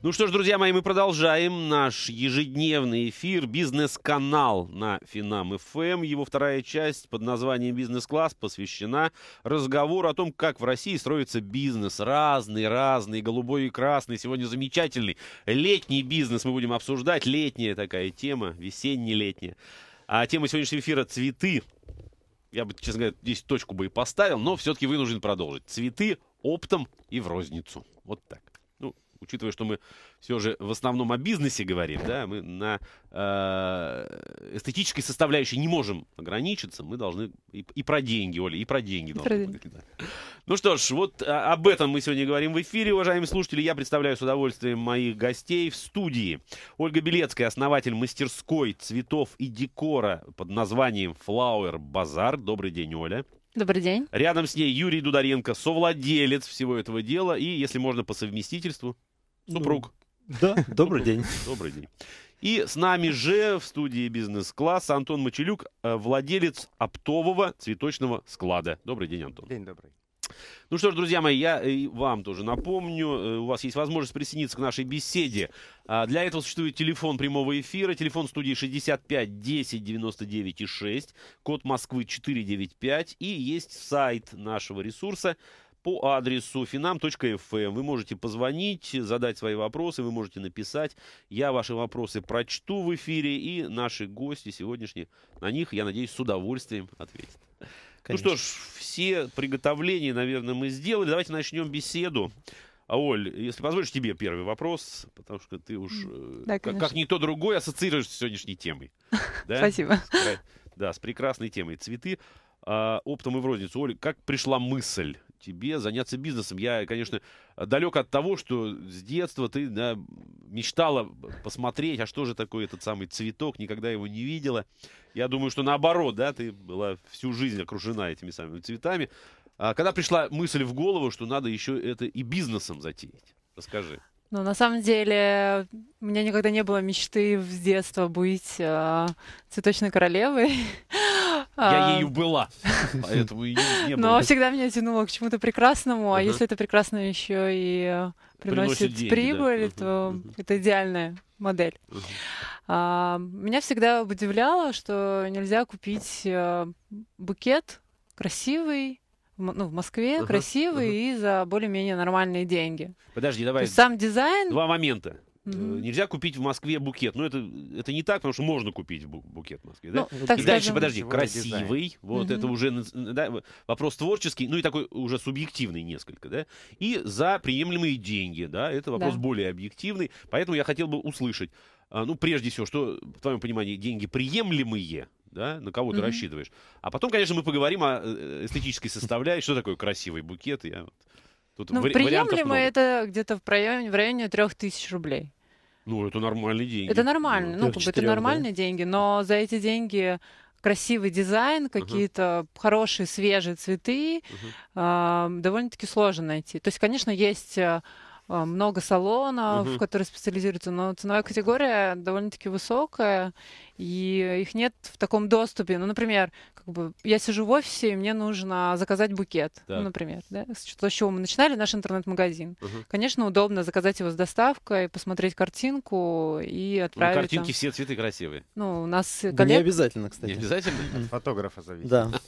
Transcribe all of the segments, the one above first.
Ну что ж, друзья мои, мы продолжаем наш ежедневный эфир «Бизнес-канал» на Финам ФМ. Эм. Его вторая часть под названием «Бизнес-класс» посвящена разговору о том, как в России строится бизнес. Разный, разный, голубой и красный. Сегодня замечательный летний бизнес мы будем обсуждать. Летняя такая тема, весенне-летняя. А тема сегодняшнего эфира «Цветы». Я бы, честно говоря, здесь точку бы и поставил, но все-таки вынужден продолжить. «Цветы оптом и в розницу». Вот так учитывая, что мы все же в основном о бизнесе говорим, да, мы на э, эстетической составляющей не можем ограничиться, мы должны и, и про деньги, Оля, и про деньги. И про деньги. Быть, да. Ну что ж, вот а, об этом мы сегодня говорим в эфире, уважаемые слушатели. Я представляю с удовольствием моих гостей в студии. Ольга Белецкая, основатель мастерской цветов и декора под названием Flower Bazaar. Добрый день, Оля. Добрый день. Рядом с ней Юрий Дударенко, совладелец всего этого дела и, если можно, по совместительству, Супруг. Ну, да, добрый день. Добрый день. И с нами же в студии бизнес-класс Антон Мочелюк, э, владелец оптового цветочного склада. Добрый день, Антон. День добрый. Ну что ж, друзья мои, я вам тоже напомню, э, у вас есть возможность присоединиться к нашей беседе. А, для этого существует телефон прямого эфира, телефон студии 65 10 99 и 6, код Москвы 495, и есть сайт нашего ресурса – по адресу finam.fm. Вы можете позвонить, задать свои вопросы, вы можете написать. Я ваши вопросы прочту в эфире, и наши гости сегодняшние на них, я надеюсь, с удовольствием ответят. Конечно. Ну что ж, все приготовления, наверное, мы сделали. Давайте начнем беседу. А Оль, если позволишь тебе первый вопрос, потому что ты уж э, да, как, как никто другой ассоциируешься с сегодняшней темой. Да? Спасибо. Да, с прекрасной темой. Цветы а, оптом и в розницу. Оль, как пришла мысль тебе заняться бизнесом. Я, конечно, далек от того, что с детства ты да, мечтала посмотреть, а что же такое этот самый цветок, никогда его не видела. Я думаю, что наоборот, да, ты была всю жизнь окружена этими самыми цветами. А когда пришла мысль в голову, что надо еще это и бизнесом затеять? Расскажи. Ну, на самом деле, у меня никогда не было мечты с детства быть э, цветочной королевой. Я а, ею была. Поэтому ее не было. Но всегда меня тянуло к чему-то прекрасному, а если это прекрасно еще и приносит прибыль, то это идеальная модель. А, меня всегда удивляло, что нельзя купить э, букет красивый, ну, в Москве, красивый и за более-менее нормальные деньги. Подожди, давай. сам дизайн... Два момента. Угу. Нельзя купить в Москве букет. Ну, это, это не так, потому что можно купить букет в Москве. Ну, да? И скажем, дальше, подожди, красивый. Дизайн. Вот угу. это уже да, вопрос творческий, ну и такой уже субъективный несколько. Да? И за приемлемые деньги. Да? Это вопрос да. более объективный. Поэтому я хотел бы услышать. А, ну, прежде всего, что, в твоем понимании, деньги приемлемые, да, на кого ты mm-hmm. рассчитываешь. А потом, конечно, мы поговорим о э, эстетической составляющей, что такое красивый букет. Я вот... Тут ну, вари- приемлемо это где-то в районе, в районе 3000 рублей. Ну, это нормальные деньги. Это нормально, ну, ну как бы это нормальные да? деньги, но за эти деньги красивый дизайн, какие-то uh-huh. хорошие свежие цветы uh-huh. э, довольно-таки сложно найти. То есть, конечно, есть э, э, много салонов, uh-huh. которые специализируются, но ценовая категория довольно-таки высокая, и их нет в таком доступе. Ну, например, как бы я сижу в офисе, и мне нужно заказать букет, да. ну, например, да, то, с чего мы начинали наш интернет-магазин. Угу. Конечно, удобно заказать его с доставкой, посмотреть картинку и ну, отправить. Ну, картинки там... все цветы красивые. Ну, у нас коллег... не обязательно, кстати. Не обязательно? От фотографа зависит. Да.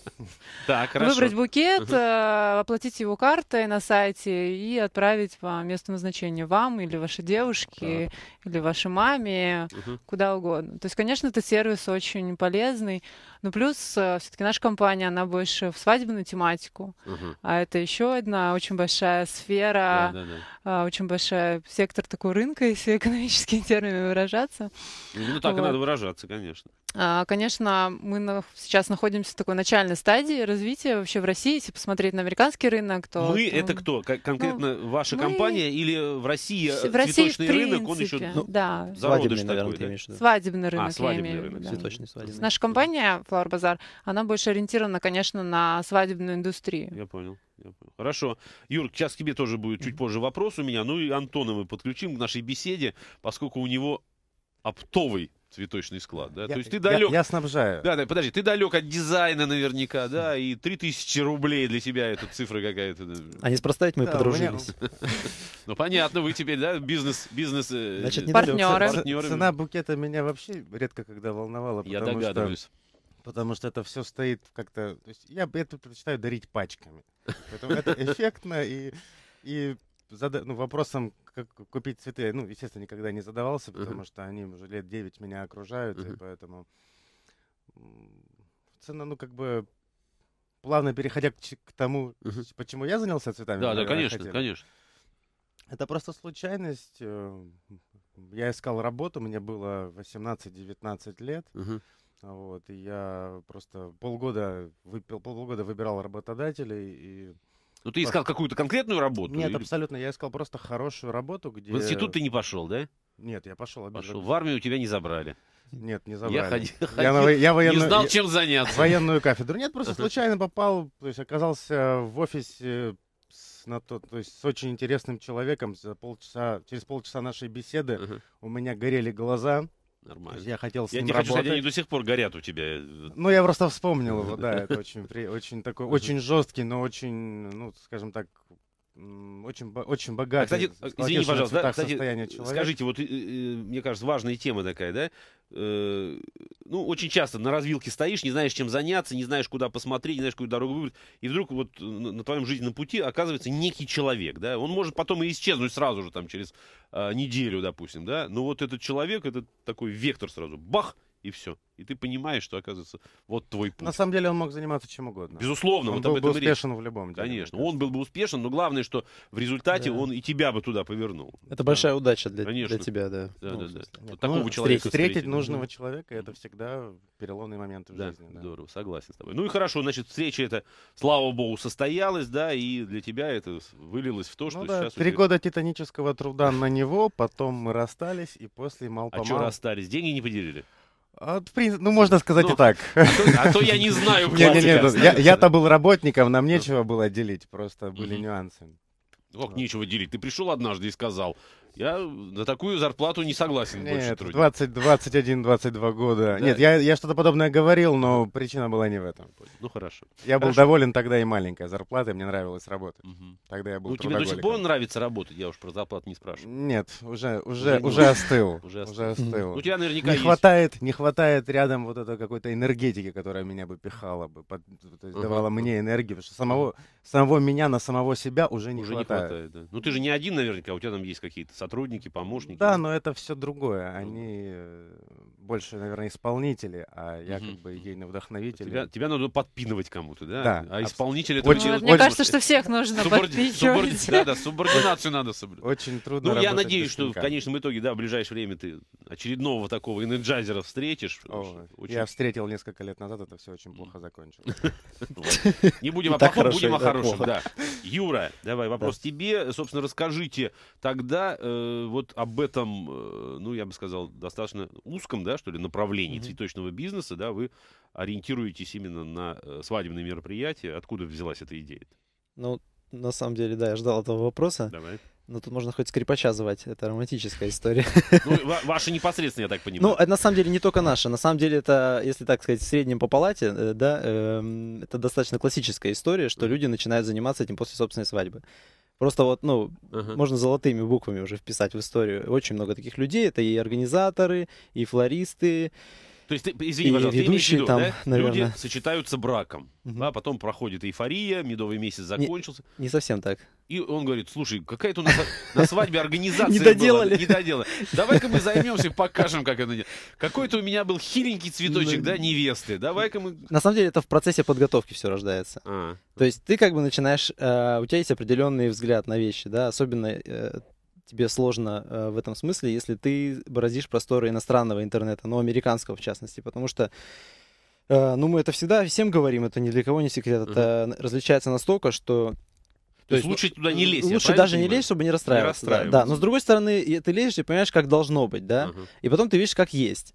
Так, хорошо. Выбрать букет, э, оплатить его картой на сайте и отправить по месту назначения вам или вашей девушке, или вашей маме, куда угодно. То есть, конечно, ты сервис очень полезный. Ну плюс э, все-таки наша компания, она больше в свадебную тематику, угу. а это еще одна очень большая сфера, да, да, да. очень большой сектор такой рынка, если экономическими терминами выражаться. Ну так вот. и надо выражаться, конечно. А, конечно, мы сейчас находимся в такой начальной стадии развития вообще в России. Если посмотреть на американский рынок, то... Мы там... это кто? Конкретно ну, ваша мы... компания или в России в России, цветочный в принципе, рынок, он еще ну, да. зародыш свадебный, такой? Наверное, да? Свадебный а, рынок, а, свадебный я имею, рынок. Да. Цветочный, свадебный. Наша компания Flower Bazaar, она больше ориентирована, конечно, на свадебную индустрию. Я понял. Хорошо. Юр, сейчас к тебе тоже будет чуть позже вопрос у меня. Ну и Антона мы подключим к нашей беседе, поскольку у него оптовый цветочный склад, да? Я, То есть ты далек... Я, я снабжаю. Да, да, подожди, ты далек от дизайна наверняка, да, и 3000 рублей для тебя эта цифра какая-то. А не спроста ведь мы да, подружились. Ну, понятно, вы теперь, да, бизнес... бизнес э, Значит, партнеры. Цена букета меня вообще редко когда волновала, Я догадываюсь. Потому что это все стоит как-то... То есть я, это предпочитаю дарить пачками. Поэтому это эффектно и, и зада... ну, вопросом, как купить цветы, ну, естественно, никогда не задавался, потому uh-huh. что они уже лет 9 меня окружают, uh-huh. и поэтому цена, ну, как бы плавно переходя к, к тому, uh-huh. почему я занялся цветами. Да, да, конечно, хотел. конечно. Это просто случайность. Э, я искал работу, мне было 18-19 лет. Uh-huh. Вот, и я просто полгода, выпил, полгода выбирал работодателей и ну, ты искал какую-то конкретную работу? Нет, или... абсолютно. Я искал просто хорошую работу, где... В институт ты не пошел, да? Нет, я пошел. Пошел. В армию тебя не забрали. Нет, не забрали. Я, ходил, я, на, я военную, не знал, чем заняться. Военную кафедру. Нет, просто случайно попал, то есть оказался в офисе с, на то, то есть с очень интересным человеком. За полчаса, через полчаса нашей беседы uh-huh. у меня горели глаза. Нормально. Я хотел с я ним не хочу, работать. Они до сих пор горят у тебя. Ну, я просто вспомнил его, да. Это очень, очень такой, очень жесткий, но очень, ну, скажем так, очень, очень а, богатый. А, кстати, извини, пожалуйста, да, кстати, скажите, вот, э, э, мне кажется, важная тема такая, да? Э, ну, очень часто на развилке стоишь, не знаешь, чем заняться, не знаешь, куда посмотреть, не знаешь, какую дорогу выбрать, и вдруг вот на твоем жизненном пути оказывается некий человек, да? Он может потом и исчезнуть сразу же, там, через а, неделю, допустим, да? Но вот этот человек, это такой вектор сразу, бах, и все. И ты понимаешь, что, оказывается, вот твой путь. На самом деле он мог заниматься чем угодно. Безусловно. Он вот был бы успешен речь. в любом деле. Конечно. Он был бы успешен, но главное, что в результате да. он и тебя бы туда повернул. Это да. большая удача для, для тебя, да. Да, ну, да, да. Вот такого ну, человека встретить, встретить нужного да. человека, это всегда переломный момент в да, жизни. Да. Здорово, согласен с тобой. Ну и хорошо, значит, встреча эта, слава богу, состоялась, да, и для тебя это вылилось в то, ну что ну, да, сейчас... Три тебя... года титанического труда на него, потом мы расстались, и после мало А что расстались? Деньги не поделили? А, ну, можно сказать ну, и так. А, а то я не знаю. Не-не-не, ну, Я-то был работником, нам нечего было делить, просто были нюансы. Как нечего делить. Ты пришел однажды и сказал, я на такую зарплату не согласен Нет, больше трудить. 20, 21, 22 года. Да. Нет, я, я что-то подобное говорил, но причина была не в этом. Ну хорошо. Я хорошо. был доволен тогда и маленькой зарплатой, мне нравилось работать. Угу. Тогда я был Ну тебе до сих пор нравится работать? Я уж про зарплату не спрашиваю. Нет, уже, уже, уже, уже остыл. Уже остыл. Уже остыл. Ну, у тебя наверняка не есть. хватает, не хватает рядом вот этой какой-то энергетики, которая меня бы пихала бы, под, то есть давала мне энергию, потому что самого, самого меня на самого себя уже не уже хватает. Не хватает да. Ну ты же не один наверняка, у тебя там есть какие-то сотрудники, помощники. Да, но это все другое. Э, Они э, больше, наверное, исполнители, а я как бы идейный вдохновитель. Тебя, тебя надо подпинывать кому-то, да? Да. А исполнитель это очень... Ну, мне кажется, что всех нужно подпихивать. Да, да, субординацию надо соблюдать. Очень трудно Ну, я надеюсь, что в конечном итоге, да, в ближайшее время ты очередного такого иненджайзера встретишь. Я встретил несколько лет назад, это все очень плохо закончилось. Не будем о плохом, будем о хорошем, да. Юра, давай вопрос тебе. Собственно, расскажите тогда, э, э, вот об этом, э, ну, я бы сказал, достаточно узком, да, что ли, направлении mm-hmm. цветочного бизнеса, да, вы ориентируетесь именно на э, свадебные мероприятия. Откуда взялась эта идея? Ну, на самом деле, да, я ждал этого вопроса. Давай. Но тут можно хоть скрипача звать, это романтическая история. Ну, ваша непосредственно, я так понимаю. Ну, это на самом деле не только наша. На самом деле это, если так сказать, в среднем по палате, э, да, э, это достаточно классическая история, что люди начинают заниматься этим после собственной свадьбы. Просто вот, ну, ага. можно золотыми буквами уже вписать в историю. Очень много таких людей. Это и организаторы, и флористы, то есть, ты, извини, и пожалуйста, ведущие ты виду, там, да? наверное... люди сочетаются браком, угу. да, потом проходит эйфория, медовый месяц закончился. Не, не совсем так. И он говорит, слушай, какая-то у нас на свадьбе организация Не доделали. Не доделали. Давай-ка мы займемся покажем, как это делать. Какой-то у меня был хиленький цветочек, ну, да, ну, невесты. Давай-ка мы... На самом деле это в процессе подготовки все рождается. А. То есть ты как бы начинаешь... Э, у тебя есть определенный взгляд на вещи, да, особенно э, тебе сложно э, в этом смысле, если ты бороздишь просторы иностранного интернета, но ну, американского в частности, потому что э, ну, мы это всегда всем говорим, это ни для кого не секрет. Угу. Это различается настолько, что то, есть, лучше ну, туда не э, лезть. Лучше даже понимаю? не лезть, чтобы не расстраиваться. Не расстраиваться. Да, да, но с другой стороны, ты лезешь и понимаешь, как должно быть, да, угу. и потом ты видишь, как есть.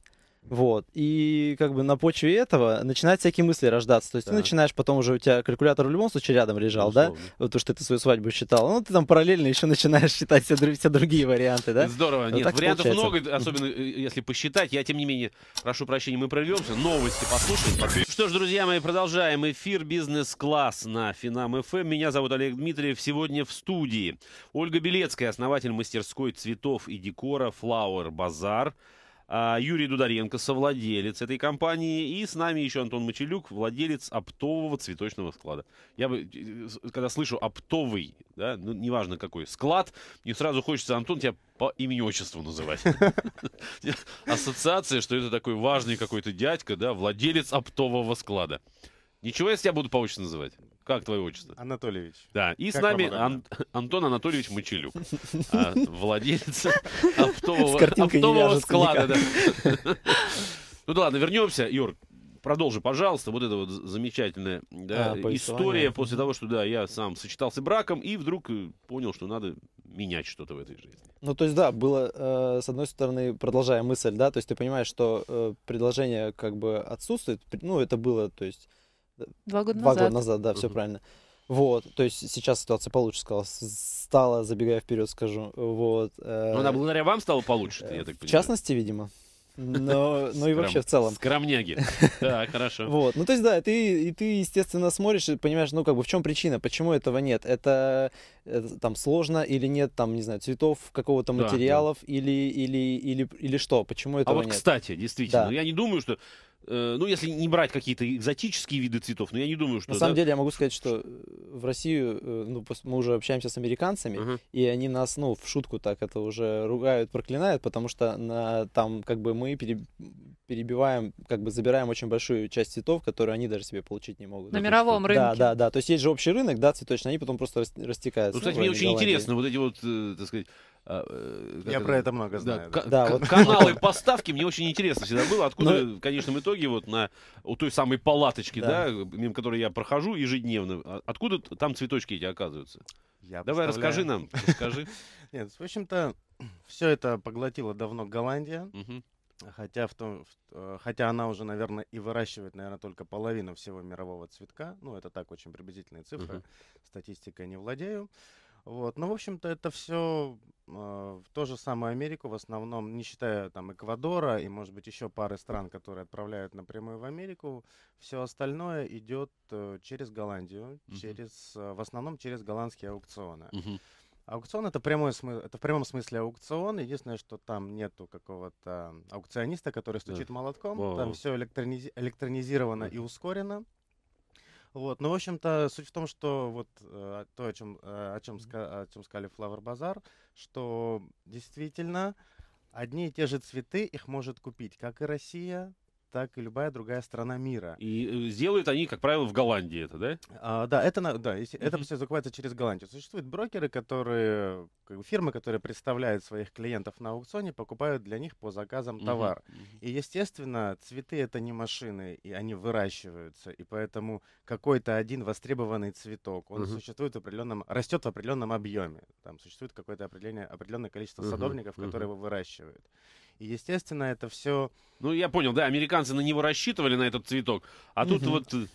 Вот. И как бы на почве этого начинают всякие мысли рождаться. То есть да. ты начинаешь потом уже, у тебя калькулятор в любом случае рядом лежал, Безусловно. да? Вот то, что ты свою свадьбу считал. Ну, ты там параллельно еще начинаешь считать все, все другие варианты, да? Здорово. Вот Нет, вариантов получается. много, особенно э, э, если посчитать. Я, тем не менее, прошу прощения, мы прорвемся. Новости послушаем. Что ж, друзья мои, продолжаем эфир «Бизнес-класс» на Финам ФМ. Эм. Меня зовут Олег Дмитриев. Сегодня в студии Ольга Белецкая, основатель мастерской цветов и декора Flower Базар». А, Юрий Дударенко, совладелец этой компании, и с нами еще Антон Мочелюк, владелец оптового цветочного склада. Я бы, э, когда слышу оптовый, да, ну, неважно какой, склад, мне сразу хочется, Антон, тебя по имени-отчеству называть. Ассоциация, что это такой важный какой-то дядька, да, владелец оптового склада. Ничего, если я буду получше называть? Как твое отчество? Анатольевич. Да, и как с нами Ан- Антон Анатольевич Мочелюк, а, владелец оптового склада. Ну да ладно, вернемся. Юр, продолжи, пожалуйста, вот это вот замечательная да, а, история после того, что да, я сам сочетался браком и вдруг э, понял, что надо менять что-то в этой жизни. Ну, то есть, да, было, э, с одной стороны, продолжая мысль, да, то есть ты понимаешь, что э, предложение как бы отсутствует, ну, это было, то есть Два года Два назад. года назад, да, uh-huh. все правильно. Вот, то есть сейчас ситуация получше стала, стала забегая вперед, скажу. Вот. Э, Но она благодаря вам стала получше, э, я так понимаю. В частности, видимо. Но, но и вообще в целом. Скромняги. Да, хорошо. Вот. Ну, то есть, да, ты, и ты, естественно, смотришь и понимаешь, ну, как бы, в чем причина, почему этого нет? Это, это там сложно или нет, там, не знаю, цветов какого-то материалов да, да. Или, или, или, или что? Почему а этого нет? А вот, нет? кстати, действительно, да. я не думаю, что Э, ну, если не брать какие-то экзотические виды цветов, но я не думаю, что... На самом да? деле, я могу сказать, что э, в Россию, э, ну, мы уже общаемся с американцами, uh-huh. и они нас, ну, в шутку так это уже ругают, проклинают, потому что на, там, как бы, мы перебиваем, как бы, забираем очень большую часть цветов, которые они даже себе получить не могут. На потому мировом рынке. Да, да, да. То есть есть же общий рынок, да, цветочный, они потом просто растекаются. Ну, кстати, ну, мне очень Голландии. интересно, вот эти вот, так сказать... А, я это? про это много знаю. Да, да. да вот. Каналы поставки мне очень интересно всегда было, откуда ну, в конечном итоге итоге вот на у той самой палаточки, да, да мимо которой я прохожу ежедневно, а откуда там цветочки эти оказываются? Я Давай расскажи нам, расскажи. Нет, в общем-то, все это поглотила давно Голландия. Хотя, в том, э, хотя она уже, наверное, и выращивает, наверное, только половину всего мирового цветка. Ну, это так, очень приблизительные цифры. Статистикой не владею. Вот. Ну, в общем-то, это все а, в то же самое Америку, в основном, не считая там Эквадора и, может быть, еще пары стран, которые отправляют напрямую в Америку, все остальное идет э, через Голландию, uh-huh. через, э, в основном через голландские аукционы. Uh-huh. Аукцион это, прямой смы... это в прямом смысле аукцион. Единственное, что там нету какого-то аукциониста, который стучит да. молотком. Вау. Там все электрониз... электронизировано да. и ускорено. Вот, ну, в общем-то, суть в том, что вот э, то, о чем, э, о, чем о чем сказали Flower Bazaar, что действительно одни и те же цветы их может купить как и Россия, так и любая другая страна мира. И э, сделают они, как правило, в Голландии это, да? А, да, это, на, да, это все закупается через Голландию. Существуют брокеры, которые, как фирмы, которые представляют своих клиентов на аукционе, покупают для них по заказам товар. И, естественно, цветы это не машины, и они выращиваются. И поэтому какой-то один востребованный цветок, он существует в определенном, растет в определенном объеме. Там существует какое-то определенное, определенное количество садовников, которые его выращивают. И, естественно, это все... Ну, я понял, да, американцы на него рассчитывали, на этот цветок. А тут вот... Э,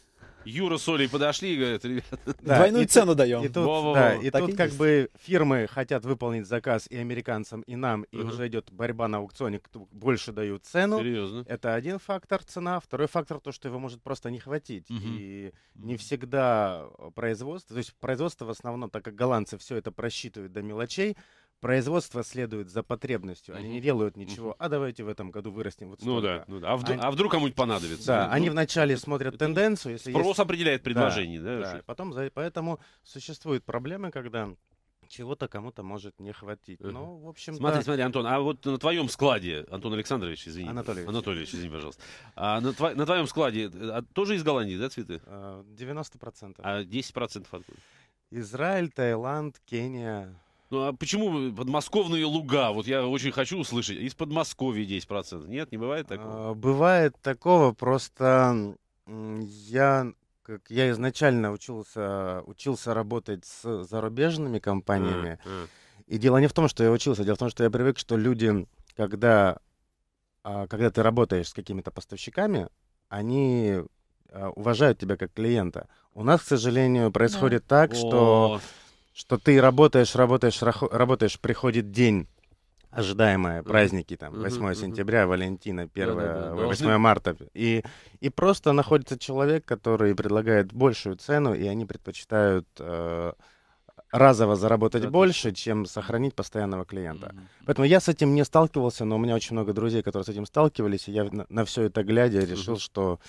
Юра с Олей подошли и говорят, ребята... Да, Двойную и цену даем. И тут, во, во, да, во. И тут и как есть. бы фирмы хотят выполнить заказ и американцам, и нам, и uh уже идет борьба на аукционе, кто больше дают цену. Серьезно? Это один фактор цена. Второй фактор то, что его может просто не хватить. uh И не всегда э, производство, то есть производство в основном, так как голландцы все это просчитывают до мелочей, производство следует за потребностью. Они не делают ничего. А давайте в этом году вырастим вот Ну да, ну да. А, вдруг, Они- а вдруг кому-нибудь понадобится? Да, Ну, они ну, вначале смотрят тенденцию, если есть- Спрос определяет предложение, да? Да, и потом за- поэтому существуют проблемы, когда чего-то кому-то может не хватить. Мгм. Ну, в общем-то, Смотри, смотри, Антон, а вот на твоем складе, Антон Александрович, извини. Анатольевич. Анатольевич, извини, пожалуйста. А на, тво- на твоем складе э, а тоже из Голландии, да, цветы? э, 90%. А 10% откуда? Израиль, Таиланд, Кения, ну а почему подмосковные луга? Вот я очень хочу услышать. Из Подмосковья 10%. Нет, не бывает такого? А, бывает такого, просто я как я изначально учился, учился работать с зарубежными компаниями. Mm -hmm. И дело не в том, что я учился, дело в том, что я привык, что люди, когда, а, когда ты работаешь с какими-то поставщиками, они а, уважают тебя как клиента. У нас, к сожалению, происходит да. так, что О, что ты работаешь, работаешь, работаешь, приходит день ожидаемые праздники, там, 8 mm-hmm. сентября, Валентина, 1, да, 8 марта. И, и просто находится человек, который предлагает большую цену, и они предпочитают э, разово заработать да, больше, чем сохранить постоянного клиента. Mm-hmm. Поэтому я с этим не сталкивался, но у меня очень много друзей, которые с этим сталкивались, и я на, на все это глядя решил, mm-hmm. что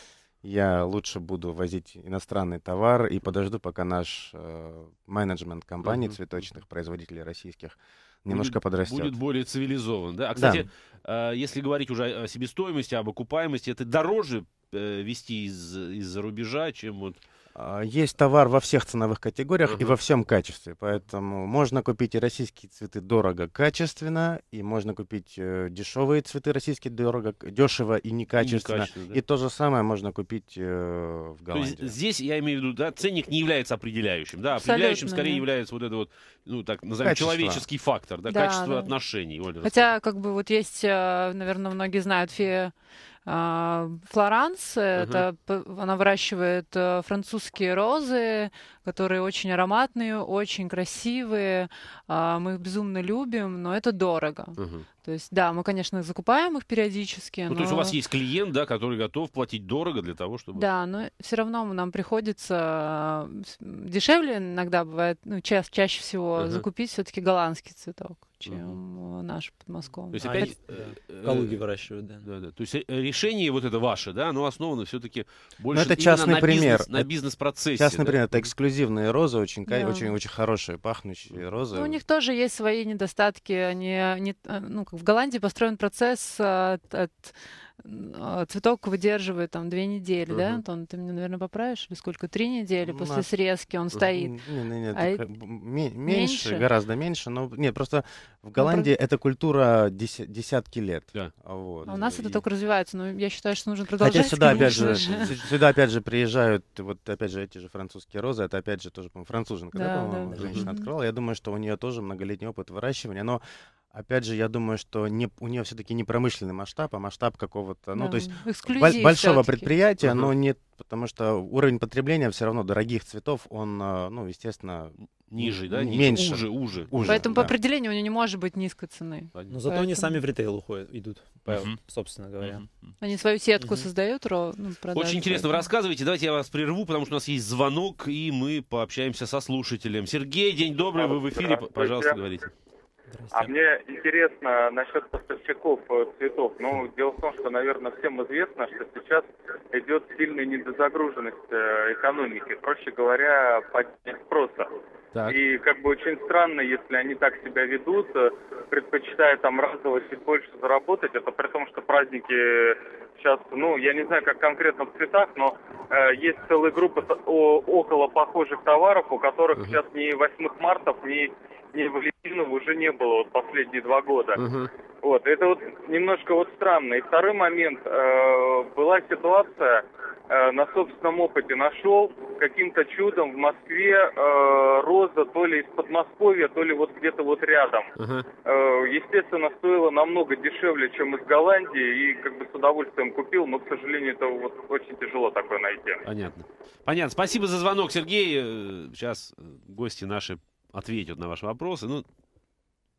я лучше буду возить иностранный товар и подожду, пока наш э, менеджмент компаний uh-huh. цветочных производителей российских немножко будет, подрастет. Будет более цивилизован, да? А, кстати, да. Э, если говорить уже о себестоимости, об окупаемости, это дороже э, вести из, из-за рубежа, чем вот... А, есть товар во всех ценовых категориях uh-huh. и во всем качестве. Поэтому можно купить и российские цветы дорого, качественно, и можно купить э, дешевые цветы российские дорого, дешево и некачественно. И, некачественно, да. и то же самое можно купить э, в Голландии. То есть здесь, я имею в виду, да, ценник не является определяющим. Да, Абсолютно, определяющим скорее нет. является вот это вот, ну так назовем, качество. человеческий фактор, да, да качество да. отношений. Оля, Хотя, как бы вот есть, э, наверное, многие знают фея а, Флоранс, mm-hmm. это она выращивает э, французские розы, которые очень ароматные, очень красивые, а, мы их безумно любим, но это дорого. Угу. То есть, да, мы, конечно, закупаем их периодически. Ну, но... то есть у вас есть клиент, да, который готов платить дорого для того, чтобы... Да, но все равно нам приходится а, дешевле иногда бывает, ну, ча- чаще всего uh закупить все-таки голландский цветок, чем uh наш подмосковный. То есть а опять... А, Калуги выращивают, да. да, да. То есть решение вот это ваше, да, оно основано все-таки ну, больше это частный на, пример. Бизнес, на бизнес-процессе. Частный да? пример, это эксклюзив эксклюзивные розы, очень, да. очень, очень хорошие, пахнущие розы. Ну, у них тоже есть свои недостатки. Они, не, э, ну, как в Голландии построен процесс э, от, от а, цветок выдерживает там две недели, uh-huh. да, Антон? Ты меня, наверное, поправишь? Или сколько? Три недели ну, после срезки он стоит? Нет, нет, нет. А это... меньше, меньше, гораздо меньше. Но нет, просто в ну, Голландии ну, это культура деся... десятки лет. Да. Вот. А у нас и... это только развивается, но я считаю, что нужно продолжать. Хотя сюда, опять же, же, сюда опять же приезжают, вот опять же, эти же французские розы, это опять же тоже, по-моему, француженка, да, да по-моему, да, женщина да. открывала. Я думаю, что у нее тоже многолетний опыт выращивания, но Опять же, я думаю, что не, у нее все-таки не промышленный масштаб, а масштаб какого-то, ну, да. то есть Эксклюзив большого предприятия, угу. но нет, потому что уровень потребления все равно дорогих цветов, он, а, ну, естественно, ниже, да, меньше. Уже, уже. уже Поэтому да. по определению у нее не может быть низкой цены. Но Поэтому... зато они сами в ритейл уходят, идут, uh-huh. собственно говоря. Uh-huh. Они свою сетку uh-huh. создают, ро, ну, Очень интересно вы рассказываете. Давайте я вас прерву, потому что у нас есть звонок, и мы пообщаемся со слушателем. Сергей, день добрый, вы в эфире, пожалуйста, говорите. А мне интересно насчет поставщиков э, цветов. Ну, дело в том, что, наверное, всем известно, что сейчас идет сильная недозагруженность э, экономики, проще говоря, падение спроса. Так. И как бы очень странно, если они так себя ведут, э, предпочитая там разово чуть больше заработать, это при том, что праздники сейчас, ну, я не знаю, как конкретно в цветах, но э, есть целая группа о, около похожих товаров, у которых угу. сейчас ни 8 марта, ни дней Валентинова уже не было вот последние два года. Угу. Вот, это вот немножко вот странно. И второй момент, э, была ситуация, э, на собственном опыте нашел, каким-то чудом в Москве э, роза то ли из Подмосковья, то ли вот где-то вот рядом. uh Э, естественно, стоила намного дешевле, чем из Голландии, и как бы с удовольствием купил, но, к сожалению, это вот очень тяжело такое найти. Понятно. Понятно. Спасибо за звонок, Сергей. Э, сейчас э, гости наши ответят на ваши вопросы. Ну,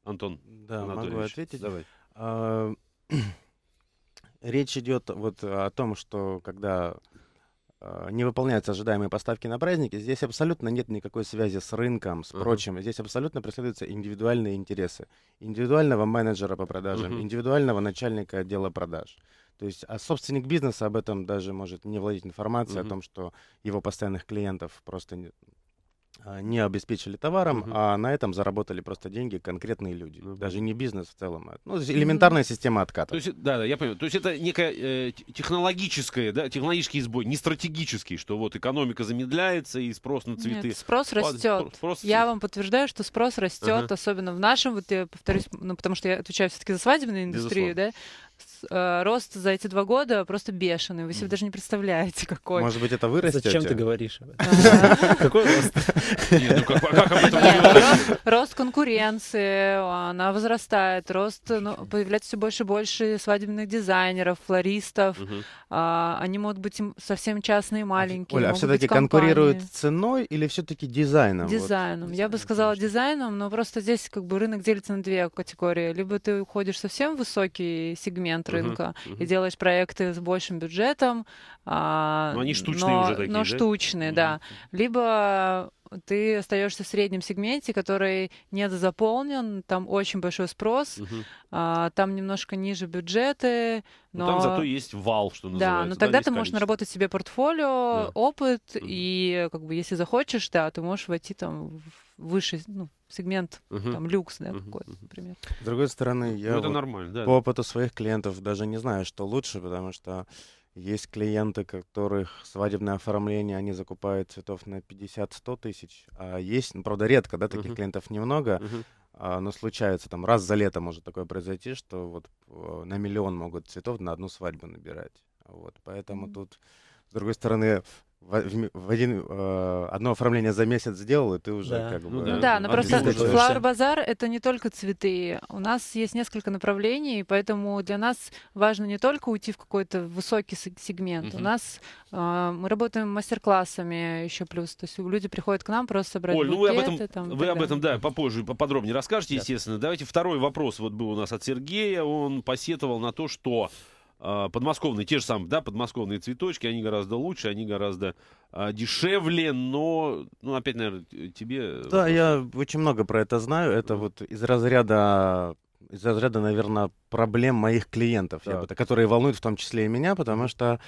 Антон да, могу ответить. давай. А, речь идет вот о том, что когда а, не выполняются ожидаемые поставки на праздники, здесь абсолютно нет никакой связи с рынком, с uh-huh. прочим. Здесь абсолютно преследуются индивидуальные интересы. Индивидуального менеджера по продажам, uh-huh. индивидуального начальника отдела продаж. То есть, а собственник бизнеса об этом даже может не владеть информацией uh-huh. о том, что его постоянных клиентов просто не, а, не обеспечили товаром, угу. а на этом заработали просто деньги конкретные люди. Угу. Даже не бизнес в целом. А, ну, элементарная система отката. То есть, да, да, я понимаю. То есть это некая э, технологическая, да, технологический сбой, не стратегический, что вот экономика замедляется и спрос на цветы. Нет, спрос растет. Спрос, спрос я вам подтверждаю, что спрос растет, ага. особенно в нашем, вот я повторюсь, ну, потому что я отвечаю все-таки за свадебную индустрию, Безусловно. да, Э, рост за эти два года просто бешеный. Вы себе даже не представляете, какой. Может быть, это вырастет? Зачем ты говоришь? А. Какой ну рост? Рост конкуренции, она возрастает. Рост, ну, появляется все больше и больше свадебных дизайнеров, флористов. А, они могут быть совсем частные, а маленькие. Оля, а все-таки конкурируют ценой или все-таки дизайном? Дизайном. Я бы сказала дизайном, но просто здесь как бы рынок делится на две категории. Либо ты уходишь совсем в высокий сегмент, сегмент рынка uh-huh, uh-huh. и делать проекты с большим бюджетом. А, но они штучные но, уже такие, Но да? штучные, uh-huh. да. Либо ты остаешься в среднем сегменте, который недозаполнен, там очень большой спрос, угу. а, там немножко ниже бюджеты. Но, ну, но там зато есть вал, что называется. Да, но тогда да, ты можешь количество. наработать себе портфолио, да. опыт, угу. и как бы если захочешь, да, ты можешь войти там выше, ну, сегмент, угу. там, люкс, да, угу. какой например. С другой стороны, ну, я ну, это вот нормально, да. по опыту своих клиентов даже не знаю, что лучше, потому что есть клиенты, которых свадебное оформление, они закупают цветов на 50-100 тысяч, а есть, ну, правда, редко, да, таких uh клиентов немного, uh но случается, там, раз за лето может такое произойти, что вот э, на миллион могут цветов на одну свадьбу набирать, вот, поэтому uh-huh. тут, с другой стороны, в, в, один, э, одно оформление за месяц сделал, и ты уже да. как ну бы... Ну, да, но просто Flower Bazaar — это не только цветы. У нас есть несколько направлений, поэтому для нас важно не только уйти в какой-то высокий сегмент. Угу. У нас э, мы работаем мастер-классами еще плюс. То есть люди приходят к нам просто брать Оль, букеты, ну вы об этом, там, вы об этом, да, попозже поподробнее расскажете, да. естественно. Давайте второй вопрос вот был у нас от Сергея. Он посетовал на то, что а, подмосковные, те же самые, да, подмосковные цветочки, они гораздо лучше, они гораздо а, дешевле, но, ну, опять, наверное, тебе... Да, вопрос. я очень много про это знаю, это вот из разряда, из разряда, наверное, проблем моих клиентов, так. я бы, которые волнуют в том числе и меня, потому что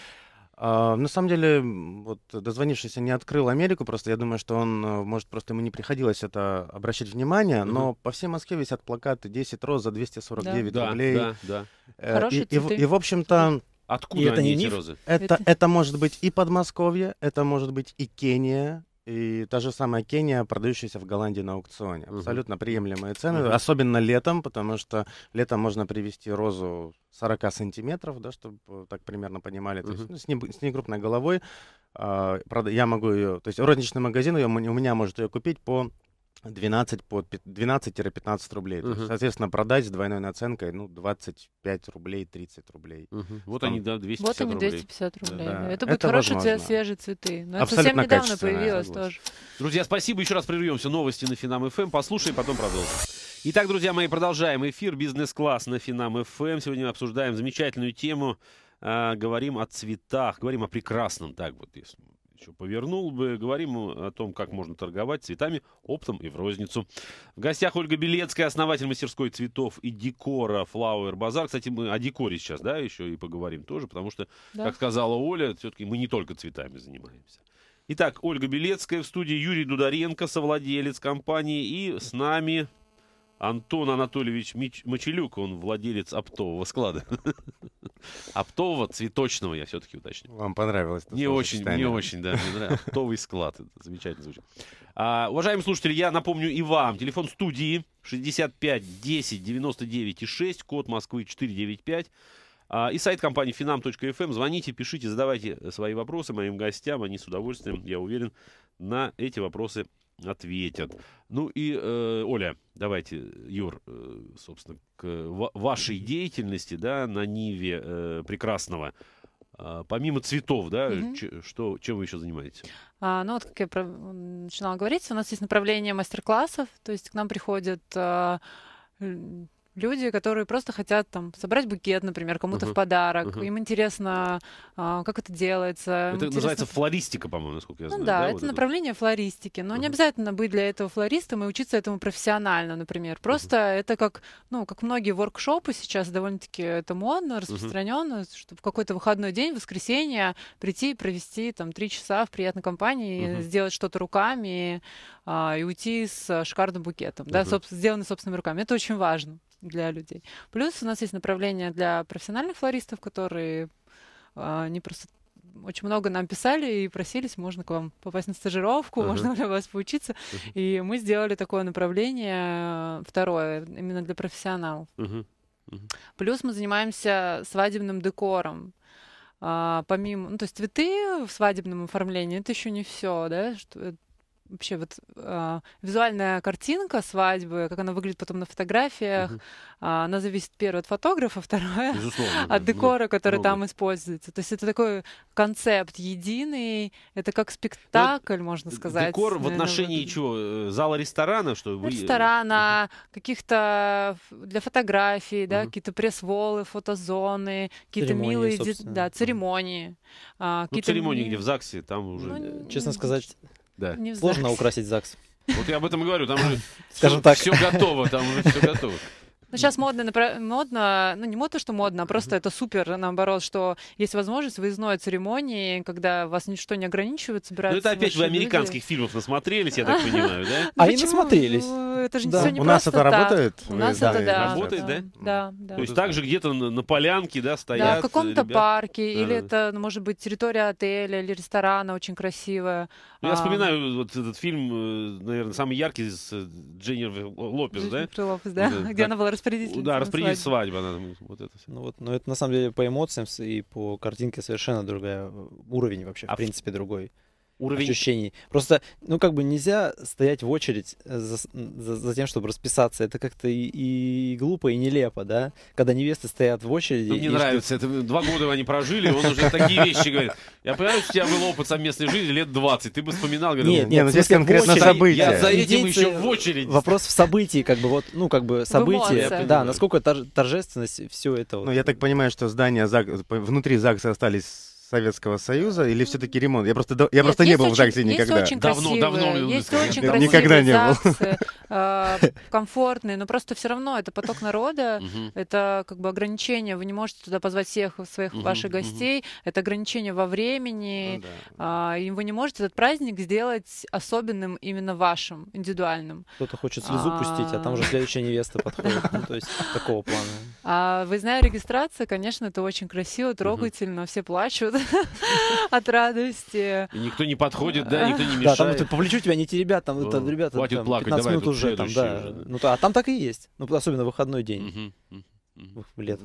а, на самом деле, вот дозвонившийся не открыл Америку, просто я думаю, что он, э, может, просто ему не приходилось это обращать внимание, mm-hmm. но по всей Москве висят плакаты 10 роз за 249 да. рублей. Да, да, да. Э, uh, и, и, и, и, в общем-то... Откуда и это они, не эти розы? Это, это, это может быть и Подмосковье, это может быть и Кения, и та же самая Кения, продающаяся в Голландии на аукционе. Абсолютно приемлемые цены, uh-huh. особенно летом, потому что летом можно привести розу 40 сантиметров, да, чтобы э, так примерно понимали. Uh-huh. То есть ну, с, не, с негруппной головой а, я могу ее... То есть розничный магазин ее, у меня может ее купить по 12 по 12-15 рублей. Uh -huh. есть, соответственно, продать с двойной наценкой ну, 25 рублей, 30 рублей. Угу. Uh -huh. Вот Там... они, да, 250 Вот они, 250 рублей. рублей. Да. Да. Это будут хорошие возможно. свежие цветы. Но Абсолютно это совсем недавно появилось тоже. Друзья, спасибо. Еще раз прервемся. Новости на Финам ФМ. Эм. послушай потом продолжим. Итак, друзья мои, продолжаем эфир «Бизнес-класс» на Финам ФМ. Эм. Сегодня мы обсуждаем замечательную тему. Э, говорим о цветах, говорим о прекрасном, так вот, если удачу повернул бы. Говорим о том, как можно торговать цветами оптом и в розницу. В гостях Ольга Белецкая, основатель мастерской цветов и декора Flower Базар. Кстати, мы о декоре сейчас, да, еще и поговорим тоже, потому что, да. как сказала Оля, все-таки мы не только цветами занимаемся. Итак, Ольга Белецкая в студии, Юрий Дударенко, совладелец компании, и с нами Антон Анатольевич Мич... Мочелюк, он владелец оптового склада. Оптового цветочного, я все-таки уточню. Вам понравилось Не очень, не очень, да. Оптовый склад, замечательно звучит. А, уважаемые слушатели, я напомню и вам. Телефон студии 65 10 99 и 6, код Москвы 495. А, и сайт компании finam.fm. Эм. Звоните, пишите, задавайте свои вопросы моим гостям. Они с удовольствием, я уверен, на эти вопросы ответят. Ну и, э, Оля, давайте, Юр, э, собственно, к ва- вашей деятельности, да, на Ниве э, прекрасного. А, помимо цветов, да, mm-hmm. что, чем вы еще занимаетесь? А, ну, вот как я про- начинала говорить, у нас есть направление мастер-классов, то есть к нам приходят э, люди, которые просто хотят там собрать букет, например, кому-то uh-huh. в подарок. Uh-huh. Им интересно, а, как это делается. Это интересно... называется флористика, по-моему, насколько я ну знаю. Ну да, да это вот направление это? флористики. Но uh-huh. не обязательно быть для этого флористом и учиться этому профессионально, например. Просто uh-huh. это как, ну, как многие воркшопы сейчас довольно-таки это модно, распространенно, uh-huh. чтобы в какой-то выходной день, воскресенье, прийти и провести там три часа в приятной компании, uh-huh. сделать что-то руками а, и уйти с шикарным букетом, uh-huh. да, собственно, сделанный собственными руками. Это очень важно для людей. Плюс у нас есть направление для профессиональных флористов, которые э, а, не просто очень много нам писали и просились, можно к вам попасть на стажировку, uh можно для вас поучиться. uh И мы сделали такое направление э, второе, именно для профессионалов. Uh-huh. Плюс мы занимаемся свадебным декором. А, помимо, ну, то есть цветы в свадебном оформлении это еще не все, да, что, э, вообще вот э, визуальная картинка свадьбы, как она выглядит потом на фотографиях, угу. э, она зависит первое от фотографа, второе от ну, декора, который ну, там используется. То есть это такой концепт единый, это как ну, спектакль, ну, можно сказать. Декор в отношении вот... чего? Э, зала ресторана, что вы... Ресторана, угу. каких-то для фотографий, да, угу. какие-то пресс-волы, фотозоны, какие-то милые, собственно. да, церемонии. Угу. А, ну, церемонии, где в ЗАГСе, там уже... Ну, Честно сказать, да. Не Сложно украсить ЗАГС. Вот я об этом и говорю, там уже все, так. все готово, там уже все готово. Ну, сейчас модно, например, модно, ну, не модно, что модно, а просто mm-hmm. это супер, наоборот, что есть возможность выездной церемонии, когда вас ничто не ограничивает, собираются Ну, это опять вы американских люди. фильмов насмотрелись, я так понимаю, да? А и насмотрелись. Ну, это же все не У нас это работает? У нас это, да. Работает, да? Да, То есть также где-то на полянке, да, стоят Да, в э, каком-то парке, или это, ну, может быть, территория отеля или ресторана очень красивая. Ну, я а. вспоминаю вот этот фильм, э, наверное, самый яркий с Дженнифер Лопес, да? Лопес, да, где она была распорядитель. Да, распорядитель свадьбы. свадьбы. Вот это все. Ну вот, но это на самом деле по эмоциям и по картинке совершенно другая э, уровень вообще, а в принципе, другой уровень... ощущений. Просто, ну, как бы нельзя стоять в очередь э, за, за, за тем, чтобы расписаться. Это как-то и, и глупо, и нелепо, да? Когда невесты стоят в очереди... Ну, мне нравится. Что... Это два года они прожили, он уже такие вещи говорит. Я понимаю, что у тебя был опыт совместной жизни лет 20. Ты бы вспоминал... Говорил, нет, нет, ну, ну здесь конкретно события. Я за этим еще в очередь. Вопрос в событии, как бы, вот, ну, как бы, события. Да, насколько торжественность все это... Ну, я так понимаю, что здания внутри ЗАГСа остались Советского Союза или все-таки ремонт? Я просто, я Нет, просто не был очень, в ЗАГСе никогда. Есть очень давно, красивые, давно. Есть очень красивые никогда не был. Э, комфортные, но просто все равно это поток народа, это как бы ограничение, вы не можете туда позвать всех своих ваших гостей, это ограничение во времени, ну а, и вы не можете этот праздник сделать особенным именно вашим, индивидуальным. Кто-то хочет а, слезу пустить, а там уже следующая невеста подходит, ну то есть такого плана. А, вы знаете, регистрация, конечно, это очень красиво, трогательно, все плачут. от радости. И никто не подходит, да, никто не мешает. Да, там ты повлечу тебя, не те ребята, там, там ребята, Хватит там, плакать, 15 давай, минут уже, там, да. Уже, Ну, а там так и есть, ну, особенно выходной день. Лет.